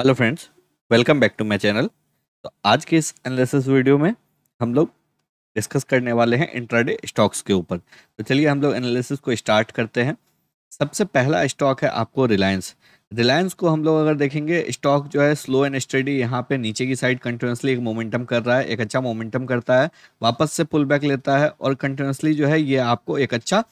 hello friends welcome back to my channel तो आज के इस एनालिसिस वीडियो में हम लोग डिस्कस करने वाले हैं इंट्राडे स्टॉक्स के ऊपर तो चलिए हम लोग एनालिसिस को स्टार्ट करते हैं सबसे पहला स्टॉक है आपको रिलायंस रिलायंस को हम लोग अगर देखेंगे स्टॉक जो है स्लो एंड स्टडी यहाँ पे नीचे की साइड कंटिन्यूसली एक मोमेंटम कर रहा है एक अच्छा मोमेंटम करता है वापस से पुल बैक लेता है और कंटिन्यूसली जो है ये आपको एक अच्छा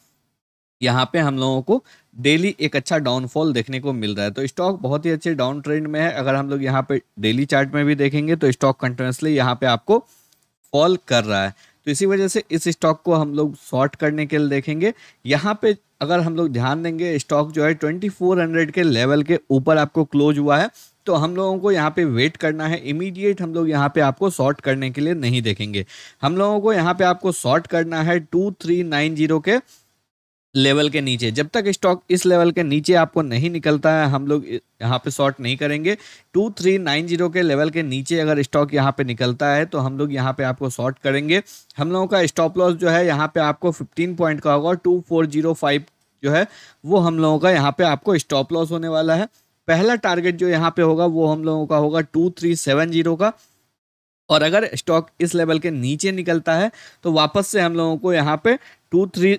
यहाँ पे हम लोगों को डेली एक अच्छा डाउनफॉल देखने को मिल रहा है तो स्टॉक बहुत ही अच्छे डाउन ट्रेंड में है अगर हम लोग यहाँ पे डेली चार्ट में भी देखेंगे तो स्टॉक कंटिन्यूसली यहाँ पे आपको फॉल कर रहा है तो इसी वजह से इस स्टॉक को हम लोग शॉर्ट करने के लिए देखेंगे यहाँ पे अगर हम लोग ध्यान देंगे स्टॉक जो है ट्वेंटी के लेवल के ऊपर आपको क्लोज हुआ है तो हम लोगों को यहाँ पे वेट करना है इमीडिएट हम लोग यहाँ पे आपको शॉर्ट करने के लिए नहीं देखेंगे हम लोगों को यहाँ पे आपको शॉर्ट करना है टू थ्री नाइन जीरो के लेवल के नीचे जब तक स्टॉक इस लेवल के नीचे आपको नहीं निकलता है हम लोग यहाँ पे शॉर्ट नहीं करेंगे टू थ्री नाइन जीरो के लेवल के नीचे अगर स्टॉक यहाँ पे निकलता है तो हम लोग यहाँ पे आपको शॉर्ट करेंगे हम लोगों का स्टॉप लॉस जो है यहाँ पे आपको फिफ्टीन पॉइंट का होगा टू फोर जीरो फाइव जो है वो हम लोगों का यहाँ पे आपको स्टॉप लॉस होने वाला है पहला टारगेट जो यहाँ पे होगा वो हम लोगों का होगा टू थ्री सेवन जीरो का और अगर स्टॉक इस लेवल के नीचे निकलता है तो वापस से हम लोगों को यहाँ पे टू थ्री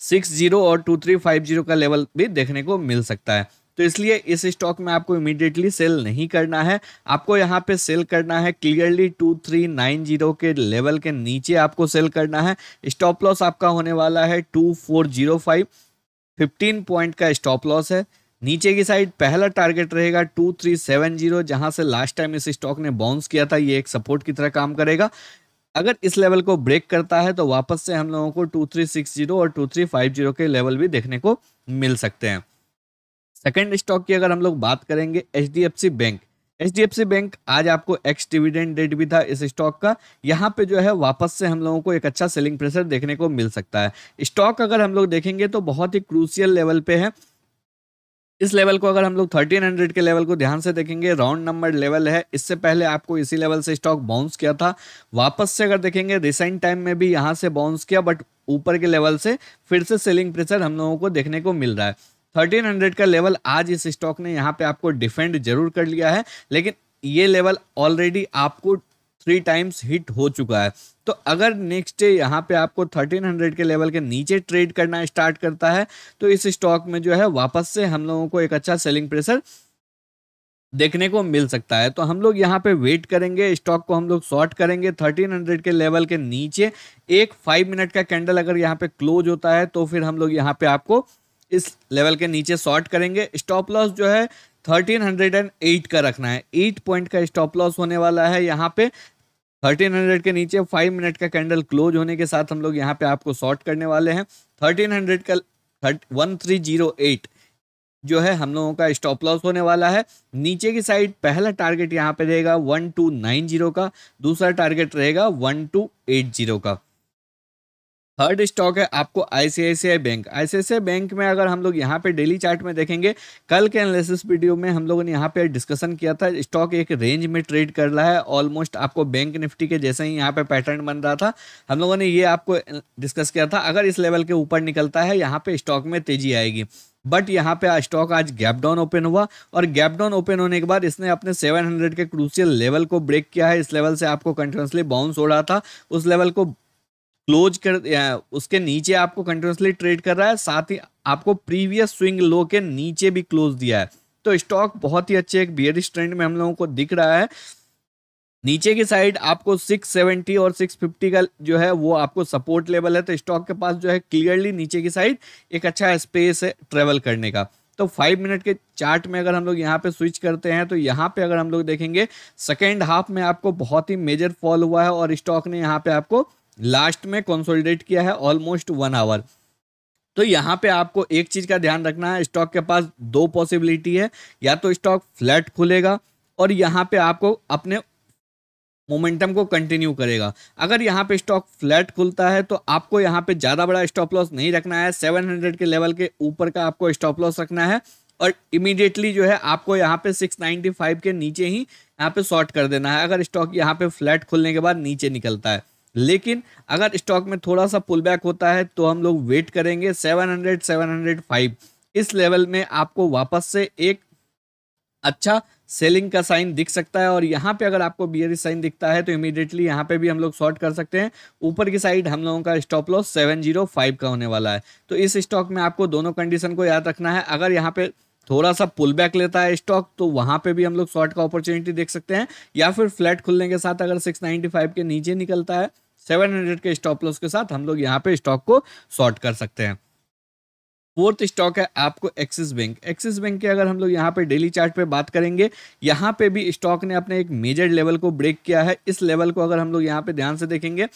सिक्स जीरो और टू थ्री फाइव जीरो का लेवल भी देखने को मिल सकता है तो इसलिए इस स्टॉक में आपको इमीडिएटली सेल नहीं करना है आपको यहाँ पे सेल करना है clearly two three nine zero के लेवल के नीचे आपको सेल करना है स्टॉप लॉस आपका होने वाला है two four zero five fifteen point का स्टॉप लॉस है नीचे की साइड पहला टारगेट रहेगा टू थ्री सेवन जीरो जहां से लास्ट टाइम इस स्टॉक ने बाउंस किया था ये एक सपोर्ट की तरह काम करेगा अगर इस लेवल को ब्रेक करता है तो वापस से हम लोगों को टू थ्री सिक्स जीरो और टू थ्री फाइव जीरो के लेवल भी देखने को मिल सकते हैं सेकेंड स्टॉक की अगर हम लोग बात करेंगे H D F C bank H D F C bank आज आपको एक्स डिविडेंड डेट भी था इस स्टॉक का यहाँ पे जो है वापस से हम लोगों को एक अच्छा सेलिंग प्रेशर देखने को मिल सकता है स्टॉक अगर हम लोग देखेंगे तो बहुत ही क्रूसियल लेवल पे है इस लेवल को अगर हम लोग 1300 के लेवल को ध्यान से देखेंगे राउंड नंबर लेवल है इससे पहले आपको इसी लेवल से स्टॉक बाउंस किया था वापस से अगर देखेंगे रिसेंट टाइम में भी यहाँ से बाउंस किया बट ऊपर के लेवल से फिर से सेलिंग प्रेशर हम लोगों को देखने को मिल रहा है 1300 का लेवल आज इस स्टॉक ने यहाँ पे आपको डिफेंड जरूर कर लिया है लेकिन ये लेवल ऑलरेडी आपको थ्री टाइम्स हिट हो चुका है तो अगर नेक्स्ट डे यहाँ पे आपको 1300 के लेवल के नीचे ट्रेड करना स्टार्ट करता है तो इस स्टॉक में जो है वापस से हम लोगों को एक अच्छा सेलिंग प्रेशर देखने को मिल सकता है तो हम लोग यहाँ पे वेट करेंगे स्टॉक को हम लोग शॉर्ट करेंगे 1300 के लेवल के नीचे एक फाइव मिनट का कैंडल अगर यहाँ पे क्लोज होता है तो फिर हम लोग यहाँ पे आपको इस लेवल के नीचे शॉर्ट करेंगे स्टॉप लॉस जो है 1308 का रखना है 8 पॉइंट का स्टॉप लॉस होने वाला है यहाँ पे 1300 के नीचे फाइव मिनट का कैंडल क्लोज होने के साथ हम लोग यहाँ पे आपको शॉर्ट करने वाले हैं 1300 का वन थ्री जीरो एट जो है हम लोगों का स्टॉप लॉस होने वाला है नीचे की साइड पहला टारगेट यहाँ पे रहेगा वन टू नाइन जीरो का दूसरा टारगेट रहेगा वन टू एट जीरो का थर्ड स्टॉक है आपको आईसीआईसीआई बैंक आईसीआईसीआई बैंक में अगर हम लोग यहाँ पे डेली चार्ट में देखेंगे कल के एनालिसिस वीडियो में हम लोगों ने यहाँ पे डिस्कशन किया था स्टॉक एक रेंज में ट्रेड कर रहा है ऑलमोस्ट आपको बैंक निफ्टी के जैसे ही यहाँ पे पैटर्न बन रहा था हम लोगों ने ये आपको डिस्कस किया था अगर इस लेवल के ऊपर निकलता है यहाँ पे स्टॉक में तेजी आएगी बट यहाँ पे स्टॉक आज गैप डाउन ओपन हुआ और गैप डाउन ओपन होने के बाद इसने अपने 700 के क्रूशियल लेवल को ब्रेक किया है इस लेवल से आपको कंटिन्यूसली बाउंस हो रहा था उस लेवल को क्लोज कर उसके नीचे आपको कंटिन्यूसली ट्रेड कर रहा है साथ ही आपको प्रीवियस स्विंग लो के नीचे भी क्लोज दिया है तो स्टॉक बहुत ही अच्छे एक बियर ट्रेंड में हम लोगों को दिख रहा है नीचे की साइड आपको 670 और 650 का जो है वो आपको सपोर्ट लेवल है तो स्टॉक के पास जो है क्लियरली नीचे की साइड एक अच्छा स्पेस है ट्रेवल करने का तो फाइव मिनट के चार्ट में अगर हम लोग यहाँ पे स्विच करते हैं तो यहाँ पे अगर हम लोग देखेंगे सेकेंड हाफ में आपको बहुत ही मेजर फॉल हुआ है और स्टॉक ने यहाँ पे आपको लास्ट में कंसोलिडेट किया है ऑलमोस्ट वन आवर तो यहाँ पे आपको एक चीज़ का ध्यान रखना है स्टॉक के पास दो पॉसिबिलिटी है या तो स्टॉक फ्लैट खुलेगा और यहाँ पे आपको अपने मोमेंटम को कंटिन्यू करेगा अगर यहाँ पे स्टॉक फ्लैट खुलता है तो आपको यहाँ पे ज़्यादा बड़ा स्टॉप लॉस नहीं रखना है 700 के लेवल के ऊपर का आपको स्टॉप लॉस रखना है और इमीडिएटली जो है आपको यहाँ पे 695 के नीचे ही यहाँ पे शॉर्ट कर देना है अगर स्टॉक यहाँ पे फ्लैट खुलने के बाद नीचे निकलता है लेकिन अगर स्टॉक में थोड़ा सा पुल बैक होता है तो हम लोग वेट करेंगे 700 705 इस लेवल में आपको वापस से एक अच्छा सेलिंग का साइन दिख सकता है और यहाँ पे अगर आपको बियरिश साइन दिखता है तो इमीडिएटली यहाँ पे भी हम लोग शॉर्ट कर सकते हैं ऊपर की साइड हम लोगों का stop loss seven zero five का होने वाला है तो इस स्टॉक में आपको दोनों कंडीशन को याद रखना है अगर यहाँ पे थोड़ा सा पुल बैक लेता है स्टॉक तो वहाँ पे भी हम लोग शॉर्ट का अपॉर्चुनिटी देख सकते हैं या फिर फ्लैट खुलने के साथ अगर फाइव के नीचे निकलता है सेवन हंड्रेड के स्टॉप लॉस के साथ हम लोग यहाँ पे स्टॉक को शॉर्ट कर सकते हैं फोर्थ स्टॉक है आपको एक्सिस बैंक एक्सिस बैंक की अगर हम लोग यहाँ पे डेली चार्ट पे बात करेंगे यहाँ पे भी स्टॉक ने अपने एक मेजर लेवल को ब्रेक किया है इस लेवल को अगर हम लोग यहाँ पे ध्यान से देखेंगे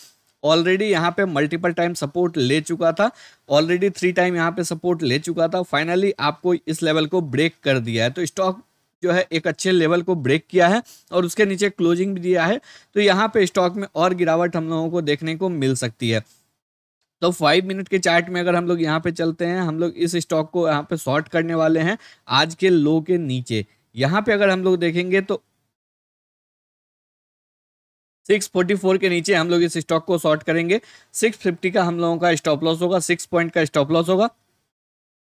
ऑलरेडी यहाँ पे मल्टीपल टाइम सपोर्ट ले चुका था ऑलरेडी थ्री टाइम यहाँ पे सपोर्ट ले चुका था फाइनली आपको इस लेवल को ब्रेक कर दिया है तो स्टॉक जो है एक अच्छे लेवल को ब्रेक किया है और उसके नीचे क्लोजिंग भी दिया है तो यहाँ पे स्टॉक में और गिरावट हम लोगों को देखने को मिल सकती है तो फाइव मिनट के चार्ट में अगर हम लोग यहाँ पे चलते हैं हम लोग इस स्टॉक को यहाँ पे शॉर्ट करने वाले हैं आज के लो के नीचे यहाँ पे अगर हम लोग देखेंगे तो 644 के नीचे हम लोग इस स्टॉक को शॉर्ट करेंगे 650 का हम लोगों का स्टॉप लॉस होगा सिक्स पॉइंट का स्टॉप लॉस होगा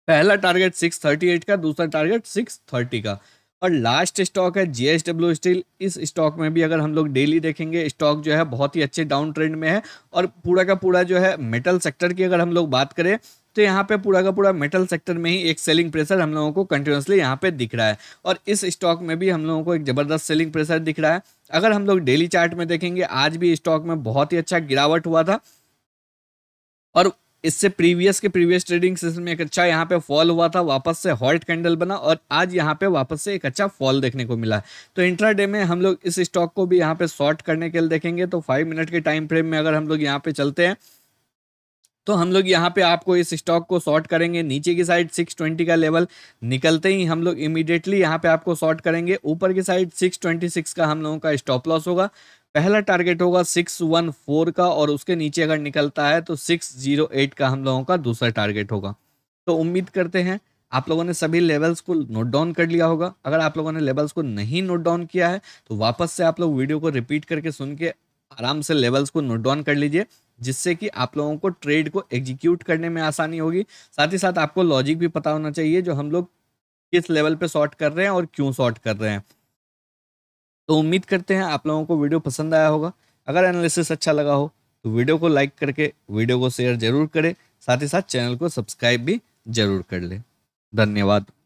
पहला टारगेट 638 का दूसरा टारगेट 630 का और लास्ट स्टॉक है जी स्टील इस स्टॉक में भी अगर हम लोग डेली देखेंगे स्टॉक जो है बहुत ही अच्छे डाउन ट्रेंड में है और पूरा का पूरा जो है मेटल सेक्टर की अगर हम लोग बात करें तो यहाँ पे पूरा का पूरा मेटल सेक्टर में ही एक सेलिंग प्रेशर हम लोगों को कंटिन्यूसली यहाँ पे दिख रहा है और इस स्टॉक में भी हम लोगों को एक ज़बरदस्त सेलिंग प्रेशर दिख रहा है अगर हम लोग डेली चार्ट में देखेंगे आज भी स्टॉक में बहुत ही अच्छा गिरावट हुआ था और इससे प्रीवियस के प्रीवियस ट्रेडिंग सेशन में एक अच्छा यहाँ पे फॉल हुआ था वापस से हॉल्ट कैंडल बना और आज यहाँ पे वापस से एक अच्छा फॉल देखने को मिला तो इंट्रा डे में हम लोग इस स्टॉक को भी यहाँ पे शॉर्ट करने के लिए देखेंगे तो फाइव मिनट के टाइम फ्रेम में अगर हम लोग यहाँ पे चलते हैं तो हम लोग यहाँ पे आपको इस स्टॉक को शॉर्ट करेंगे नीचे की साइड 620 का लेवल निकलते ही हम लोग इमीडिएटली यहाँ पे आपको शॉर्ट करेंगे ऊपर की साइड 626 का हम लोगों का स्टॉप लॉस होगा पहला टारगेट होगा सिक्स वन फोर का और उसके नीचे अगर निकलता है तो सिक्स जीरो एट का हम लोगों का दूसरा टारगेट होगा तो उम्मीद करते हैं आप लोगों ने सभी लेवल्स को नोट डाउन कर लिया होगा अगर आप लोगों ने लेवल्स को नहीं नोट डाउन किया है तो वापस से आप लोग वीडियो को रिपीट करके सुन के आराम से लेवल्स को नोट डाउन कर लीजिए जिससे कि आप लोगों को ट्रेड को एग्जीक्यूट करने में आसानी होगी साथ ही साथ आपको लॉजिक भी पता होना चाहिए जो हम लोग किस लेवल पे शॉर्ट कर रहे हैं और क्यों शॉर्ट कर रहे हैं तो उम्मीद करते हैं आप लोगों को वीडियो पसंद आया होगा अगर एनालिसिस अच्छा लगा हो तो वीडियो को लाइक करके वीडियो को शेयर जरूर करें साथ ही साथ चैनल को सब्सक्राइब भी जरूर कर लें धन्यवाद